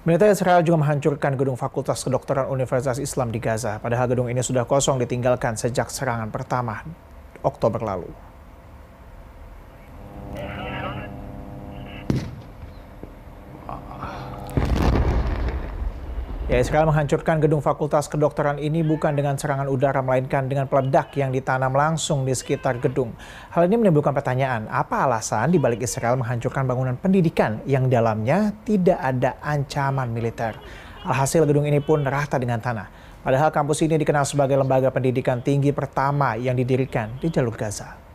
Militer Israel juga menghancurkan gedung Fakultas Kedokteran Universitas Islam di Gaza, padahal gedung ini sudah kosong ditinggalkan sejak serangan pertama Oktober lalu. Ya, Israel menghancurkan gedung Fakultas Kedokteran ini bukan dengan serangan udara, melainkan dengan peledak yang ditanam langsung di sekitar gedung. Hal ini menimbulkan pertanyaan, apa alasan dibalik Israel menghancurkan bangunan pendidikan yang dalamnya tidak ada ancaman militer? Alhasil gedung ini pun rata dengan tanah. Padahal kampus ini dikenal sebagai lembaga pendidikan tinggi pertama yang didirikan di Jalur Gaza.